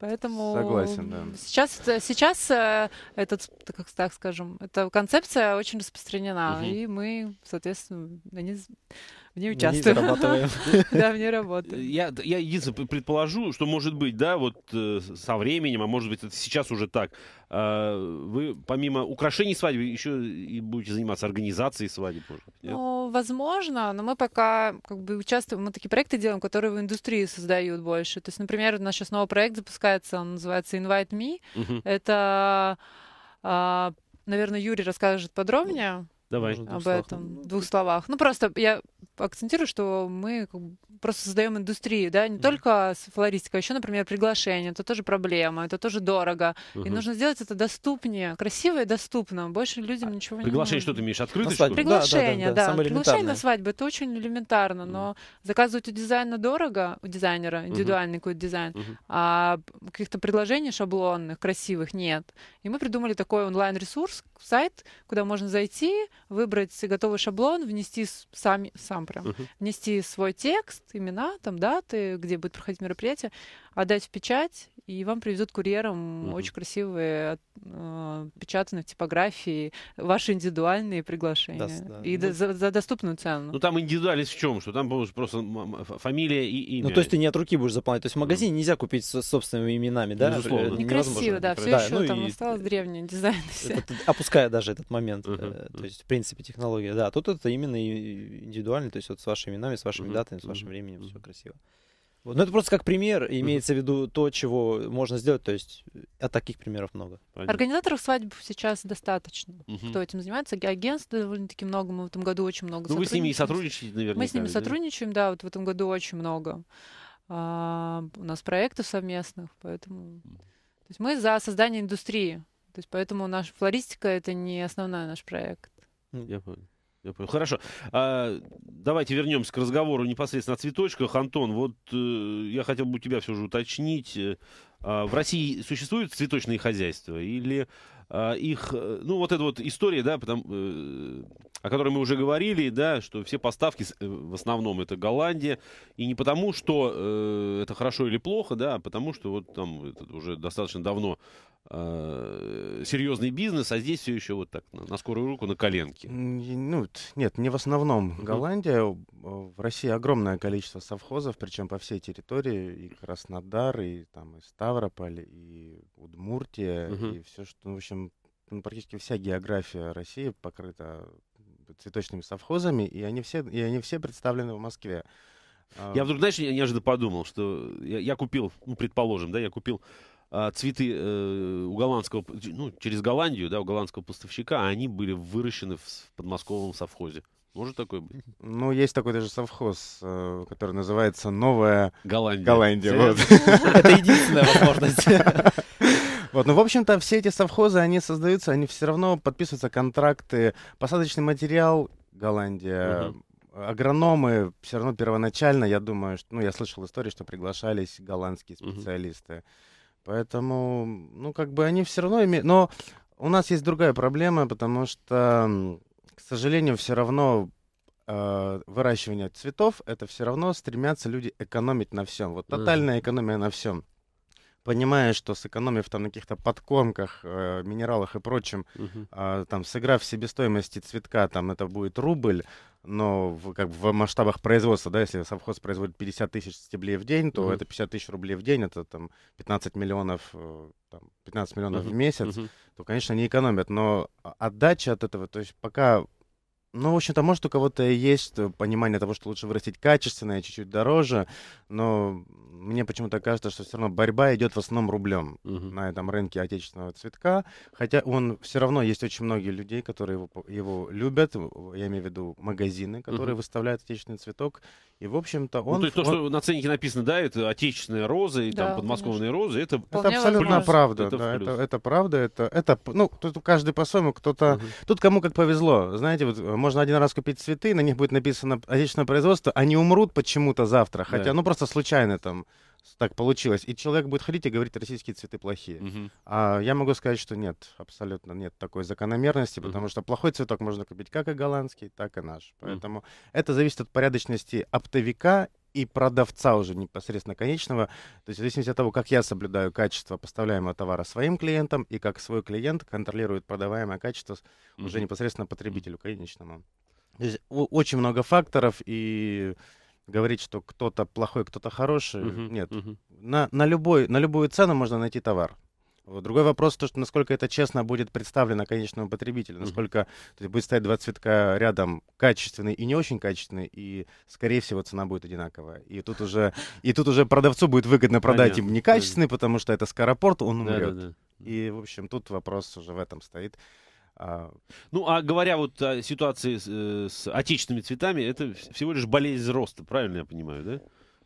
Поэтому Согласен, да. сейчас, сейчас э, этот, как так скажем, эта концепция очень распространена, угу. и мы, соответственно, они в ней участвуем. Да, в ней работаем. Я, я единственное предположу, что может быть, да, вот э, со временем, а может быть это сейчас уже так, а, вы помимо украшений свадьбы еще и будете заниматься организацией свадеб, Ну, возможно, но мы пока как бы участвуем, мы такие проекты делаем, которые в индустрии создают больше. То есть, например, у нас сейчас новый проект запускается, он называется Invite Me. Угу. Это, а, наверное, Юрий расскажет подробнее. Давай. Может, об этом в двух словах. Ну, просто я акцентирую, что мы просто создаем индустрию, да, не mm-hmm. только флористика, еще, например, приглашение, это тоже проблема, это тоже дорого. Mm-hmm. И нужно сделать это доступнее, красиво и доступно. Больше людям а ничего не Приглашение, что ты имеешь, открыточку? Приглашение, да. да, да, да. Приглашение на свадьбу, это очень элементарно, mm-hmm. но заказывать у дизайна дорого, у дизайнера, индивидуальный какой-то дизайн, а каких-то предложений шаблонных, красивых нет. И мы придумали такой онлайн-ресурс, сайт, куда можно зайти, выбрать готовый шаблон, внести сами, сам прям, uh-huh. внести свой текст, имена, там, даты, где будет проходить мероприятие, отдать в печать, и вам привезут курьером угу. очень красивые, э, а, печатанные в типографии, ваши индивидуальные приглашения. Да, И ну, за, за доступную цену. Ну, там индивидуальность в чем? Что там просто фамилия и имя. Ну, то есть ты не от руки будешь заполнять. То есть в магазине ну. нельзя купить с собственными именами, да? Безусловно. Э, Некрасиво, да. Все да, еще ну, там и... осталось э, древний дизайн. опуская даже этот момент. Э, то есть, в принципе, технология. Да, тут это именно индивидуально, то есть вот с вашими именами, с вашими датами, с вашим временем, все красиво. Ну, это просто как пример, имеется в виду то, чего можно сделать, то есть, от а таких примеров много. Понятно. Организаторов свадеб сейчас достаточно, угу. кто этим занимается. Агентств довольно-таки много, мы в этом году очень много Ну, вы с ними и сотрудничаете, наверное. Мы с ними да? сотрудничаем, да, вот в этом году очень много. А, у нас проектов совместных, поэтому... То есть мы за создание индустрии, то есть поэтому наша флористика — это не основной наш проект. Я понял. Я понял. Хорошо. А, давайте вернемся к разговору непосредственно о цветочках. Антон, вот э, я хотел бы у тебя все же уточнить. Э, а, в России существуют цветочные хозяйства или а, их... Э, ну, вот эта вот история, да, потому... Э, о которой мы уже говорили, да, что все поставки э, в основном это Голландия. И не потому, что э, это хорошо или плохо, да, а потому что вот там уже достаточно давно э, серьезный бизнес, а здесь все еще вот так на, на скорую руку, на коленке. Ну, нет, не в основном Голландия. Э, в России огромное количество совхозов, причем по всей территории, и Краснодар, и там и Ставрополь, и Удмуртия, uh-huh. и все, что, ну, в общем, ну, практически вся география России покрыта цветочными совхозами, и они все, и они все представлены в Москве. Я вдруг, знаешь, я неожиданно подумал, что я, я купил, ну, предположим, да, я купил а, цветы э, у голландского, ну, через Голландию, да, у голландского поставщика, а они были выращены в, в подмосковном совхозе. Может такое быть? Ну, есть такой даже совхоз, э, который называется «Новая Голландия». Голландия вот. Это единственная возможность. Вот, ну, в общем-то, все эти совхозы, они создаются, они все равно подписываются контракты. Посадочный материал Голландия, угу агрономы все равно первоначально, я думаю, что, ну, я слышал истории, что приглашались голландские специалисты. Uh -huh. Поэтому, ну, как бы они все равно имеют... Но у нас есть другая проблема, потому что, к сожалению, все равно э, выращивание цветов, это все равно стремятся люди экономить на всем. Вот тотальная экономия на всем понимая, что сэкономив там на каких-то подкормках, э, минералах и прочем, угу. э, там сыграв в себестоимости цветка, там это будет рубль, но в, как бы в масштабах производства, да, если совхоз производит 50 тысяч стеблей в день, то угу. это 50 тысяч рублей в день, это там 15 миллионов, э, там, 15 миллионов угу. в месяц, угу. то, конечно, они экономят, но отдача от этого, то есть пока ну, в общем-то, может, у кого-то э, есть э, понимание того, что лучше вырастить качественное, чуть-чуть дороже, но мне почему-то кажется, что все равно борьба идет в основном рублем Uh-huh. на этом рынке отечественного цветка, хотя он все равно есть очень многие людей, которые его, его любят, я имею в виду магазины, которые Uh-huh. выставляют отечественный цветок, и, в общем-то, ну, он... Ну, то есть он... то, что на ценнике написано, да, это отечественные розы, и да, там подмосковные конечно. розы, это... Это абсолютно плюс. правда, это, да, это, это правда, это, это, ну, тут каждый по-своему, кто-то... Uh-huh. Тут кому как повезло, знаете, вот э, можно один раз купить цветы, на них будет написано отечественное производство, они умрут почему-то завтра, хотя, да. ну, просто случайно там так получилось. И человек будет ходить и говорить, российские цветы плохие. Угу. А я могу сказать, что нет, абсолютно нет такой закономерности, угу. потому что плохой цветок можно купить как и голландский, так и наш. Поэтому угу. это зависит от порядочности оптовика и продавца уже непосредственно конечного. То есть в зависимости от того, как я соблюдаю качество поставляемого товара своим клиентам и как свой клиент контролирует продаваемое качество mm-hmm. уже непосредственно потребителю конечному. То есть очень много факторов и говорить, что кто-то плохой, кто-то хороший, mm-hmm. нет. Mm-hmm. На, на, любой, на любую цену можно найти товар. Другой вопрос, то, что насколько это честно будет представлено конечному потребителю, насколько то есть, будет стоять два цветка рядом качественный и не очень качественный, и, скорее всего, цена будет одинаковая. И тут уже, и тут уже продавцу будет выгодно продать им некачественный, потому что это скоропорт, он умрет. Да, да, да. И, в общем, тут вопрос уже в этом стоит. А ну, а говоря вот о ситуации с, э, с отечественными цветами, это всего лишь болезнь роста, правильно я понимаю, да?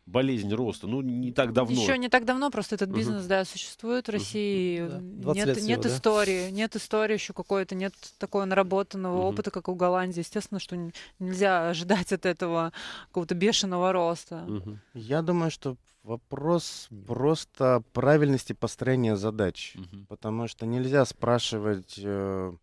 болезнь роста, ну, не так давно. Еще не так давно, просто этот бизнес, угу. да, существует в России. Да. Нет, всего, нет да? истории, нет истории еще какой-то, нет такого наработанного угу. опыта, как у Голландии. Естественно, что нельзя ожидать от этого какого-то бешеного роста. Угу. Я думаю, что вопрос просто правильности построения задач, угу. потому что нельзя спрашивать... Э,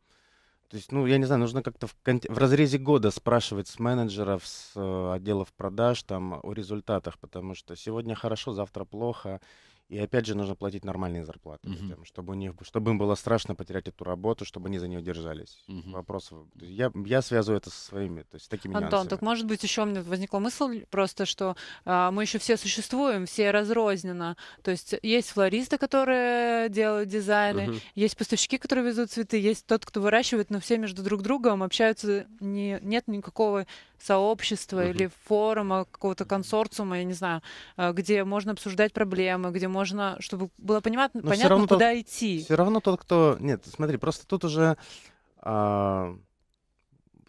то есть, ну, я не знаю, нужно как-то в, в разрезе года спрашивать с менеджеров, с э, отделов продаж там о результатах, потому что сегодня хорошо, завтра плохо, и опять же, нужно платить нормальные зарплаты mm-hmm. людям, чтобы, у них, чтобы им было страшно потерять эту работу, чтобы они за нее держались. Mm-hmm. Вопросов. Я, я связываю это со своими, то есть такими Антон, нюансами. так может быть еще у меня возникла мысль просто, что а, мы еще все существуем, все разрозненно. То есть есть флористы, которые делают дизайны, mm-hmm. есть поставщики, которые везут цветы, есть тот, кто выращивает, но все между друг другом общаются, не, нет никакого сообщества mm-hmm. или форума, какого-то консорциума, я не знаю, а, где можно обсуждать проблемы, где можно, чтобы было понятно, Но понятно равно куда тот, идти. Все равно тот, кто... Нет, смотри, просто тут уже... А,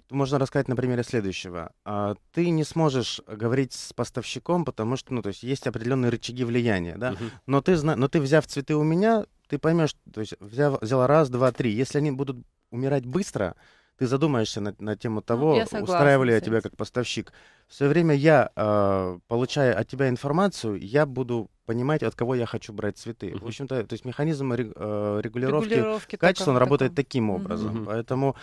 можно рассказать на примере следующего. А, ты не сможешь говорить с поставщиком, потому что, ну, то есть есть определенные рычаги влияния, да? Угу. Но, ты, зна... Но ты, взяв цветы у меня, ты поймешь, то есть взяв, взяла раз, два, три. Если они будут умирать быстро, ты задумаешься на, на тему ну, того, ну, согласна, устраивали я тебя как поставщик. Все время я, э, получая от тебя информацию, я буду понимать, от кого я хочу брать цветы. Mm-hmm. В общем-то, то есть механизм э, регулировки, регулировки качества, он работает таким образом. Mm-hmm. Поэтому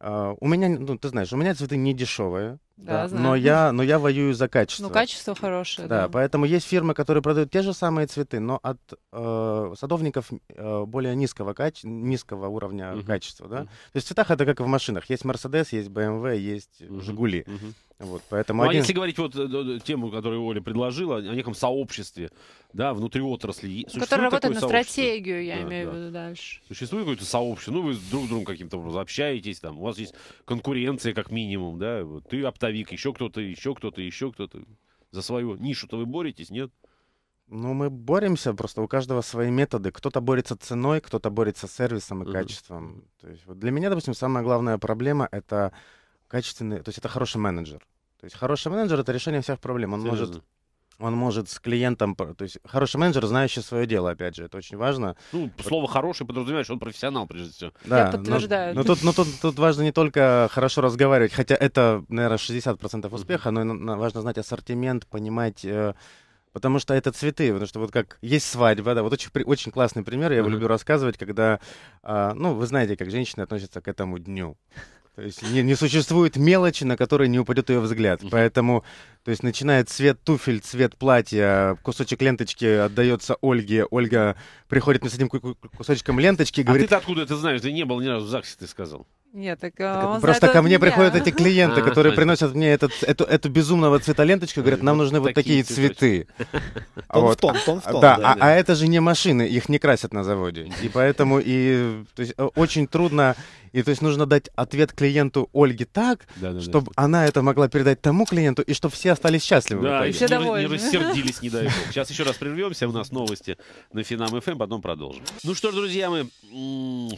э, у меня, ну, ты знаешь, у меня цветы не дешевые. Да, да. Знаю. Но, я, но я воюю за качество. Ну, качество хорошее. Да, да, поэтому есть фирмы, которые продают те же самые цветы, но от э, садовников э, более низкого, каче... низкого уровня uh-huh. качества. Да? Uh-huh. То есть в цветах это как и в машинах. Есть Mercedes, есть BMW, есть uh-huh. Жигули. Uh-huh. Вот, поэтому ну, а один... а если говорить вот э, тему, которую Оля предложила, о неком сообществе, да, внутри отрасли. Которое работает на стратегию, я да, имею да. в виду дальше. Существует какое-то сообщество, ну вы друг с другом каким-то образом общаетесь, там, у вас есть конкуренция как минимум, да, вот, ты оптовик фронтовик, еще кто-то, еще кто-то, еще кто-то. За свою нишу-то вы боретесь, нет? Ну, мы боремся, просто у каждого свои методы. Кто-то борется ценой, кто-то борется сервисом и uh-huh. качеством. То есть, вот для меня, допустим, самая главная проблема это качественный, то есть это хороший менеджер. То есть хороший менеджер это решение всех проблем. Он Серьезно? может он может с клиентом, то есть хороший менеджер, знающий свое дело, опять же, это очень важно. Ну, слово «хороший» подразумевает, что он профессионал, прежде всего. Да, Я подтверждаю. Но, но, тут, но тут, тут важно не только хорошо разговаривать, хотя это, наверное, 60% успеха, но важно знать ассортимент, понимать... Э, потому что это цветы, потому что вот как есть свадьба, да, вот очень, очень классный пример, я его uh-huh. люблю рассказывать, когда, э, ну, вы знаете, как женщины относятся к этому дню. То есть не, не существует мелочи, на которые не упадет ее взгляд. Поэтому, то есть начинает цвет туфель, цвет платья, кусочек ленточки отдается Ольге. Ольга приходит с этим кусочком ленточки и а говорит... А ты откуда это знаешь? Ты не был ни разу в ЗАГСе, ты сказал. Нет, так, так а, он Просто ко мне приходят эти клиенты, а, которые приносят мне этот, эту, эту безумного цвета ленточку и говорят, нам нужны вот такие, цветы. Тон в тон, тон в тон. Да, а, это же не машины, их не красят на заводе. И поэтому и, э, очень трудно и то есть нужно дать ответ клиенту Ольге так, да, да, чтобы да. она это могла передать тому клиенту, и чтобы все остались счастливы. Да, и все не, довольны. не рассердились, не дай бог. Сейчас еще раз прервемся, у нас новости на Финам ФМ, эм, потом продолжим. Ну что ж, друзья, мы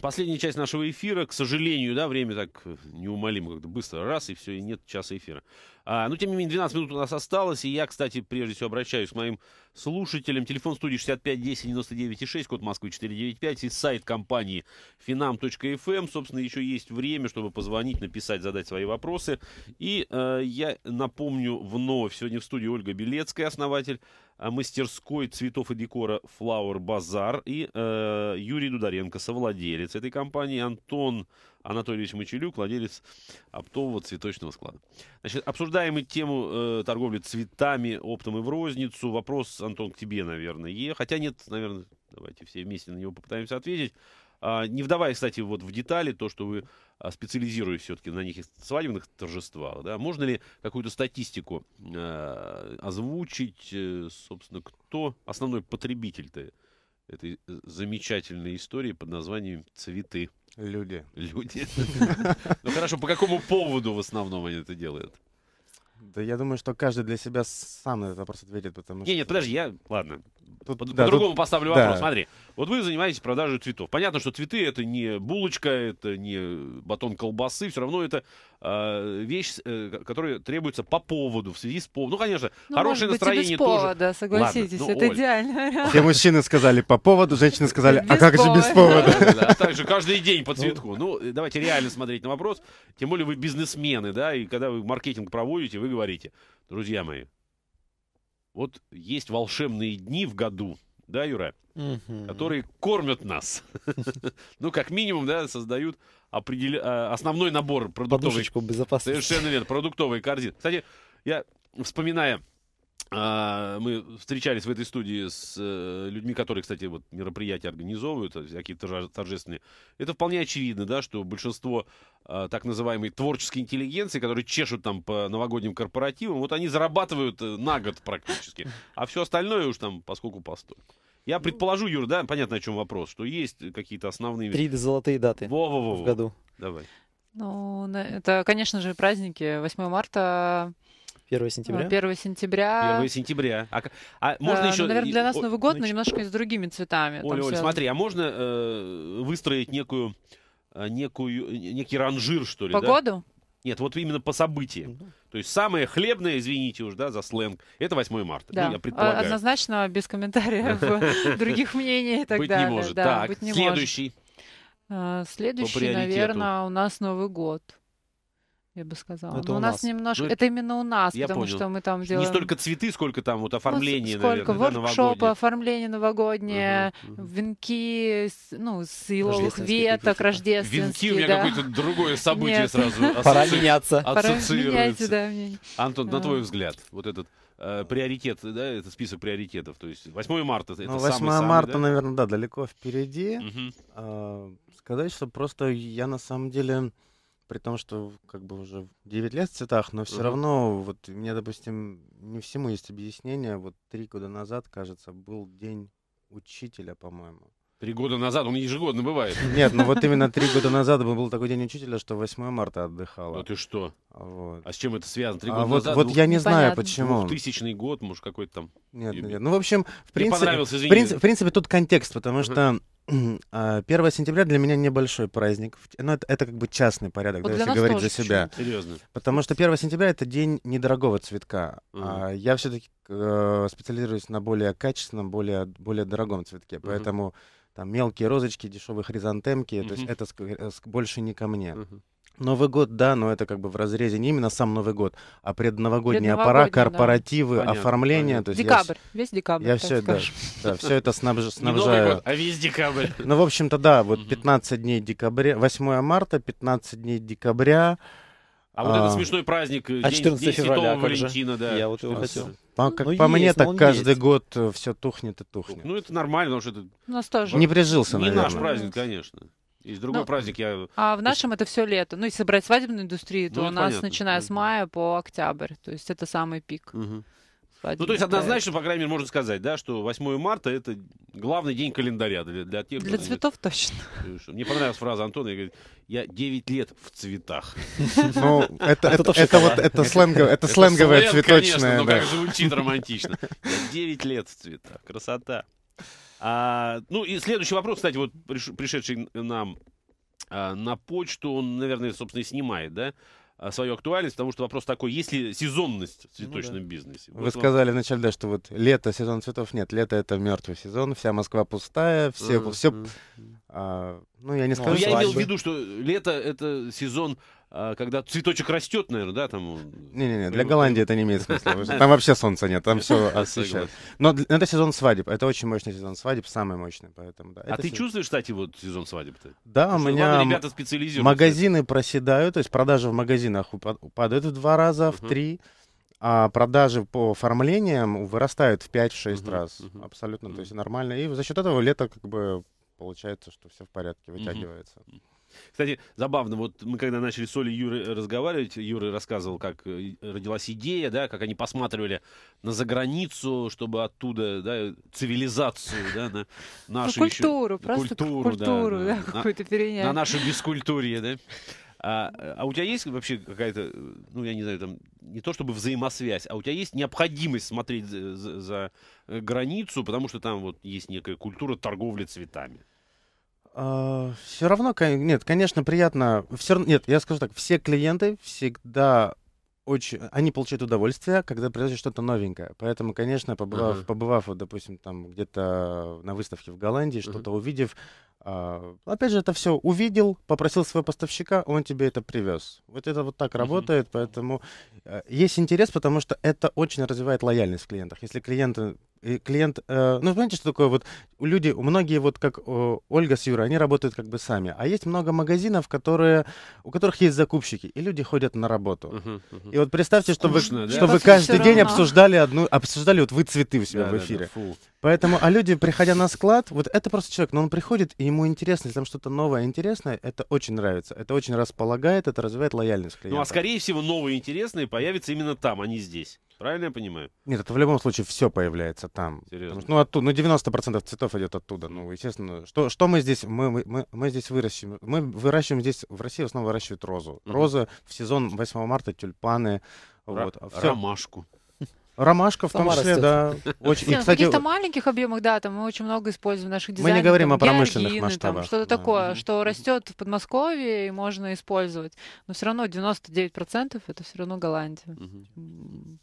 последняя часть нашего эфира, к сожалению, да, время так неумолимо как-то быстро, раз, и все, и нет часа эфира. А, ну тем не менее, 12 минут у нас осталось, и я, кстати, прежде всего обращаюсь к моим слушателям. Телефон студии 65 10 99 6, код Москвы 495, и сайт компании finam.fm. Эм. Собственно, еще есть время, чтобы позвонить, написать, задать свои вопросы. И э, я напомню вновь, сегодня в студии Ольга Белецкая, основатель Э, мастерской цветов и декора Flower Bazaar и э, Юрий Дударенко, совладелец этой компании, Антон Анатольевич Мочелюк, владелец оптового цветочного склада. Значит, обсуждаем мы тему э, торговли цветами оптом и в розницу. Вопрос, Антон, к тебе, наверное, е. хотя нет, наверное, давайте все вместе на него попытаемся ответить. А, не вдавая, кстати, вот в детали, то, что вы а, специализируясь все-таки на них свадебных торжествах, да, можно ли какую-то статистику а, э, озвучить, собственно, кто основной потребитель-то этой э, замечательной истории под названием «Цветы»? Люди. Люди. Ну хорошо, по какому поводу в основном они это делают? Да я думаю, что каждый для себя сам на этот вопрос ответит, потому что... Нет, нет, подожди, я... Ладно. Тут, по- да, по-другому тут... поставлю вопрос. Да. Смотри, вот вы занимаетесь продажей цветов. Понятно, что цветы — это не булочка, это не батон колбасы, все равно это э, вещь, э, которая требуется по поводу, в связи с поводом. Ну, конечно, ну, хорошее может настроение быть, и без тоже. повода, согласитесь, Ладно, ну, это Оль. идеально. Все мужчины сказали по поводу, женщины сказали, без а как повода. же без повода? Да, да, так же каждый день по ну. цветку. Ну, давайте реально смотреть на вопрос. Тем более вы бизнесмены, да, и когда вы маркетинг проводите, вы говорите, друзья мои, вот есть волшебные дни в году, да, Юра, угу. которые кормят нас. ну, как минимум, да, создают определ... Э, основной набор продуктовый. Подушечку безопасности. Совершенно верно, продуктовые корзины. Кстати, я вспоминая э, мы встречались в этой студии с э, людьми, которые, кстати, вот мероприятия организовывают, всякие торжественные. Это вполне очевидно, да, что большинство так называемой творческой интеллигенции, которые чешут там по новогодним корпоративам, вот они зарабатывают на год практически, а все остальное уж там поскольку постольку. Я ну. предположу, Юр, да, понятно, о чем вопрос, что есть какие-то основные... Три золотые даты во -во -во -во. в году. Давай. Ну, это, конечно же, праздники. 8 марта, 1 сентября? 1 сентября. 1 сентября. А, а э, можно а, еще... наверное, для нас Новый год, но немножко с другими цветами. Оля, Оль, смотри, а можно э, выстроить некую, э, некую, некий ранжир, что ли? Погоду? Да? Нет, вот именно по событиям. Угу. То есть самое хлебное, извините уж, да, за сленг, это 8 марта. Да. Ну, я предполагаю. А, однозначно, без комментариев, э, других мнений и так далее. Быть не может. Так, следующий. А, следующий, наверное, у нас Новый год я бы сказала. Это Но у нас, нас. немножко, ну, это именно у нас, я потому понял. что мы там делаем... Не столько цветы, сколько там вот ну, оформление, ну, сколько, наверное, воркшопы, да, оформление новогоднее, угу, угу. венки, ну, с еловых веток рождественские. Венки, у меня да. какое-то другое событие Нет. сразу Пора меняться. Антон, на твой а. взгляд, вот этот э, приоритет, да, это список приоритетов, то есть 8 марта это ну, 8 самый, марта, да? наверное, да, далеко впереди. Угу. Э, сказать, что просто я на самом деле при том, что как бы уже 9 лет в цветах, но все угу. равно, вот у меня, допустим, не всему есть объяснение. Вот три года назад, кажется, был день учителя, по-моему. Три года назад, он ежегодно бывает. Нет, ну вот именно три года назад был такой день учителя, что 8 марта отдыхала. Да ты что? Вот. А с чем это связано? Три а года а назад, вот, вот я не Понятно. знаю, почему. Тысячный год, может, какой-то там. Нет, нет. Ну, в общем, в принципе, в, принципе, в принципе, тут контекст, потому что 1 а, сентября для меня небольшой праздник. Ну, это, это как бы частный порядок, вот да, если говорить за себя. Серьезно. Потому что 1 сентября это день недорогого цветка. Угу. А я все-таки э, специализируюсь на более качественном, более, более дорогом цветке. Угу. Поэтому там мелкие розочки, дешевые хризантемки, угу. то есть это э, больше не ко мне. Угу. Новый год, да, но это как бы в разрезе не именно сам Новый год, а предновогодняя пора, корпоративы, да. оформление. То есть декабрь, я, весь декабрь. Я все, да, да, все это снабж, снабжаю. Новый год, а весь декабрь. Ну, в общем-то, да, вот 15 дней декабря, 8 марта, 15 дней декабря. А, а вот это а. смешной праздник, а 14 день февраля, Святого а Валентина, да. Я вот его хотел. По, ну, как ну, по есть, мне, так каждый есть. год э, все тухнет и тухнет. Ну, это нормально, потому что это... У нас тоже. Не прижился, Не наверное. наш праздник, конечно. И другой Но, ну, праздник я... А в нашем это все лето. Ну, если собрать свадебную индустрию, то ну, у нас, понятно. начиная с мая по октябрь. То есть это самый пик. Угу. ну, то есть однозначно, по крайней мере, можно сказать, да, что 8 марта это главный день календаря для, для тех, Для кто, цветов говорит, точно. Э, мне понравилась фраза Антона, я говорю, я 9 лет в цветах. Ну, это, а это, это, вот это сленговое, это сленговое цветочное. Конечно, но как звучит романтично. Я 9 лет в цветах. Красота. А, ну и следующий вопрос, кстати, вот приш, пришедший нам а, на почту, он, наверное, собственно, и снимает, да? А, свою актуальность, потому что вопрос такой, есть ли сезонность в цветочном ну, да. бизнесе? Вы вот сказали вам... вначале, да, что вот лето, сезон цветов, нет, лето это мертвый сезон, вся Москва пустая, все, mm-hmm. все, а, ну я не ну, скажу. Ну, я имел в виду, что лето это сезон а, когда цветочек растет, наверное, да? Там... Не-не-не, для Голландии это не имеет смысла. Там вообще солнца нет, там все освещает. Но это сезон свадеб, это очень мощный сезон свадеб, самый мощный, поэтому да. А ты чувствуешь, кстати, вот сезон свадеб-то? Да, у ну меня ребята специализируются. Магазины проседают, то есть продажи в магазинах падают в два раза, в три а продажи по оформлениям вырастают в 5-6 uh-huh, раз. Uh-huh, Абсолютно, uh-huh. то есть нормально. И за счет этого лето как бы получается, что все в порядке, вытягивается. Uh-huh. Кстати, забавно, вот мы когда начали с Олей Юрой разговаривать, Юра рассказывал, как э, родилась идея, да, как они посматривали на заграницу, чтобы оттуда, да, цивилизацию, да, на нашу ну, культуру, еще, просто культуру, культуру, да, да, да какую-то перенять. На нашу бескультурье, да. А, а у тебя есть вообще какая-то, ну, я не знаю, там, не то чтобы взаимосвязь, а у тебя есть необходимость смотреть за, за э, границу, потому что там вот есть некая культура торговли цветами? А, все равно, нет, конечно, приятно. Все нет, я скажу так, все клиенты всегда очень, они получают удовольствие, когда приносят что-то новенькое. Поэтому, конечно, побывав, uh-huh. побывав вот, допустим, там где-то на выставке в Голландии, uh-huh. что-то увидев, а, опять же, это все увидел, попросил своего поставщика, он тебе это привез. Вот это вот так uh-huh. работает, поэтому а, есть интерес, потому что это очень развивает лояльность в клиентах. Если клиенты клиент, э, ну, понимаете что такое, вот люди, многие вот как Ольга с Юрой, они работают как бы сами, а есть много магазинов, которые, у которых есть закупщики, и люди ходят на работу. Uh-huh, uh-huh. И вот представьте, Скучно, что вы, да? что вы каждый день равно. обсуждали одну, обсуждали вот вы цветы у себя да, в эфире. Да, да, Поэтому, а люди, приходя на склад, вот это просто человек, но он приходит, и ему интересно, если там что-то новое интересное, это очень нравится, это очень располагает, это развивает лояльность клиента. Ну, а скорее всего, новое интересное появится именно там, а не здесь. Правильно я понимаю? Нет, это в любом случае все появляется там. Серьезно? Что, ну, оттуда, ну, 90% цветов идет оттуда. Ну, естественно, что, что мы здесь, мы, мы, мы, здесь выращиваем? Мы выращиваем здесь, в России в основном выращивают розу. Mm-hmm. Розы в сезон 8 марта, тюльпаны. Р- вот, а все. Ромашку. Ромашка в Сама числе, растет. да. Очень, и, кстати, в каких-то маленьких объемах, да, там мы очень много используем в наших дизайнах. Мы не говорим там, о промышленных георгины, масштабах. Там, что-то да. такое, что растет в Подмосковье и можно использовать. Но все равно 99% это все равно Голландия. Угу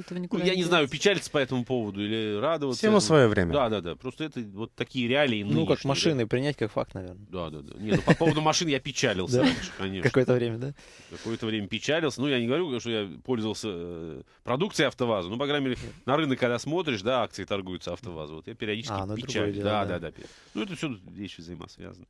этого никуда ну, я не, не знаю, печалиться по этому поводу или радоваться. Всему свое время. Да, да, да. Просто это вот такие реалии Ну, как машины, да. принять как факт, наверное. Да, да, да. Не, ну, по поводу машин я печалился конечно. Какое-то время, да? Какое-то время печалился. Ну, я не говорю, что я пользовался э, продукцией АвтоВАЗа. Ну, по крайней мере, на рынок, когда смотришь, да, акции торгуются АвтоВАЗа. Вот я периодически а, ну, печалюсь. Да, да, да. Ну, это все вещи взаимосвязаны.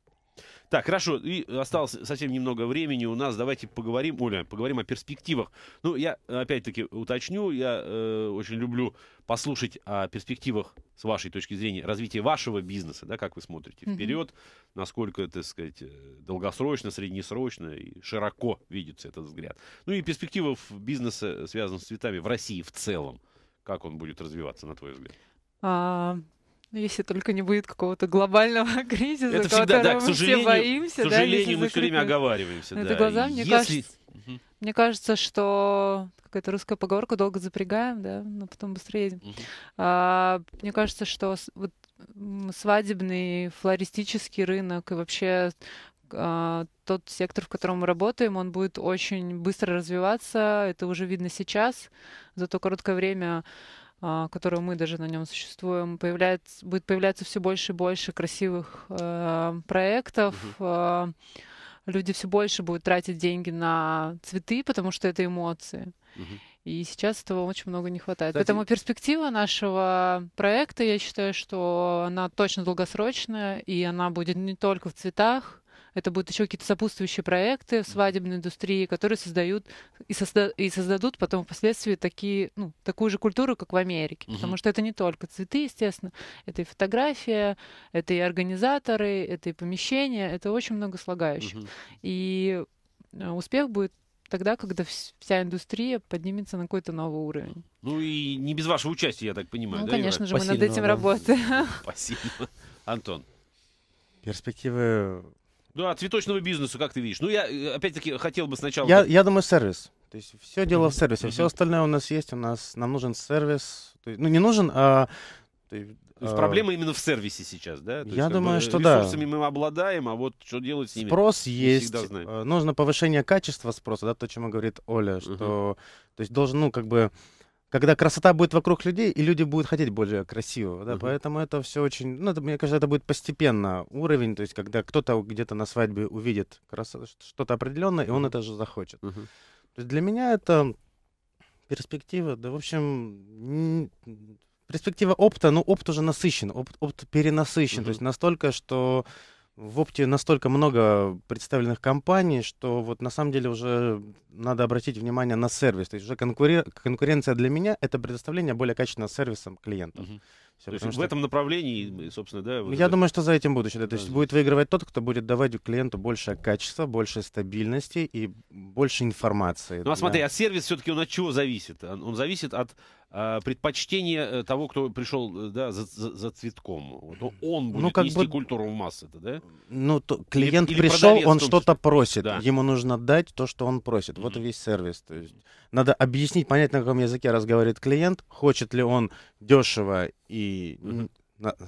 Так, хорошо, и осталось совсем немного времени у нас. Давайте поговорим, Оля, поговорим о перспективах. Ну, я опять-таки уточню, я э, очень люблю послушать о перспективах с вашей точки зрения развития вашего бизнеса, да, как вы смотрите mm-hmm. вперед, насколько, так сказать, э, долгосрочно, среднесрочно и широко видится этот взгляд. Ну и перспективов бизнеса, связанных с цветами в России в целом, как он будет развиваться, на твой взгляд? А, ну, если только не будет какого-то глобального кризиса, это всегда, да, к сожалению, мы все боимся. К сожалению, да, мы все время оговариваемся. Ну, это да. глаза, мне если... кажется... Угу. Мне кажется, что какая-то русская поговорка долго запрягаем, да, но потом быстро едем. Угу. А, мне кажется, что вот свадебный, флористический рынок и вообще а, тот сектор, в котором мы работаем, он будет очень быстро развиваться. Это уже видно сейчас. За то короткое время а, которую мы даже на нем существуем, появляется, будет появляться все больше и больше красивых э, проектов. Mm-hmm. Люди все больше будут тратить деньги на цветы, потому что это эмоции. Mm-hmm. И сейчас этого очень много не хватает. Кстати... Поэтому перспектива нашего проекта, я считаю, что она точно долгосрочная, и она будет не только в цветах, это будут еще какие-то сопутствующие проекты в свадебной индустрии, которые создают и, созда- и создадут потом впоследствии такие, ну, такую же культуру, как в Америке. Угу. Потому что это не только цветы, естественно, это и фотография, это и организаторы, это и помещение, это очень много слагающих. Угу. И э, успех будет тогда, когда вся индустрия поднимется на какой-то новый уровень. Ну и не без вашего участия, я так понимаю. Ну, да, конечно Юра? же, Пассивно, мы над этим работаем. Спасибо. Антон. Перспективы да, цветочного бизнеса, как ты видишь? Ну, я, э, опять-таки, хотел бы сначала... Я, я думаю, сервис. То есть все дело в сервисе. Все остальное у нас есть. У нас нам нужен сервис. Есть, ну, не нужен, а... То есть а, проблема именно в сервисе сейчас, да? То я есть, думаю, что ресурсами да. Ресурсами мы обладаем, а вот что делать с ними? Спрос есть. Э, нужно повышение качества спроса, да, то, о чем говорит Оля, что, uh-huh. то есть должен, ну, как бы когда красота будет вокруг людей, и люди будут хотеть более красивого. Да? Угу. Поэтому это все очень... Ну, это, мне кажется, это будет постепенно уровень, то есть когда кто-то где-то на свадьбе увидит красо... что-то определенное, и он это же захочет. Угу. То есть для меня это перспектива, да, в общем, перспектива опта, ну, опт уже насыщен, опт, опт перенасыщен, угу. то есть настолько, что в опте настолько много представленных компаний, что вот на самом деле уже надо обратить внимание на сервис. То есть уже конкурен... конкуренция для меня это предоставление более качественного сервиса клиентам. Угу. Все, То есть что... в этом направлении, собственно, да? Вот Я это... думаю, что за этим будущее. Да. То есть да. будет выигрывать тот, кто будет давать клиенту больше качества, больше стабильности и больше информации. Ну а да. смотри, а сервис все-таки он от чего зависит? Он зависит от а, предпочтение э, того, кто пришел э, да, за, за, за цветком. Вот он будет ну, как нести бы, культуру в массы, да? Ну, то, клиент или, пришел, или он что-то просит. Да. Ему нужно дать то, что он просит. Mm-hmm. Вот весь сервис. То есть, надо объяснить, понять, на каком языке разговаривает клиент, хочет ли он дешево и mm-hmm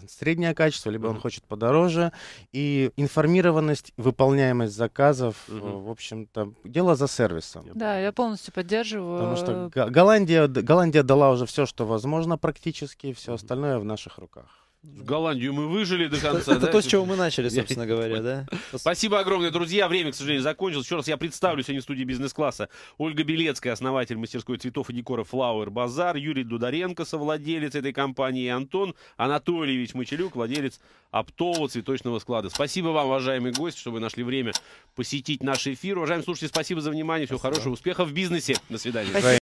среднее качество, либо mm-hmm. он хочет подороже. И информированность, выполняемость заказов, mm-hmm. в общем-то, дело за сервисом. Да, я полностью поддерживаю. Потому что Голландия, Голландия дала уже все, что возможно практически, все остальное в наших руках. Голландию мы выжили до конца. Это то, с чего мы начали, собственно говоря, да? Спасибо огромное, друзья. Время, к сожалению, закончилось. Еще раз я представлю сегодня в студии бизнес-класса. Ольга Белецкая, основатель мастерской цветов и декора Flower Bazaar, Юрий Дударенко, совладелец этой компании, и Антон Анатольевич Мочелюк, владелец оптового цветочного склада. Спасибо вам, уважаемые гости, что вы нашли время посетить наш эфир. Уважаемые слушатели, спасибо за внимание. Всего хорошего, успехов в бизнесе. До свидания.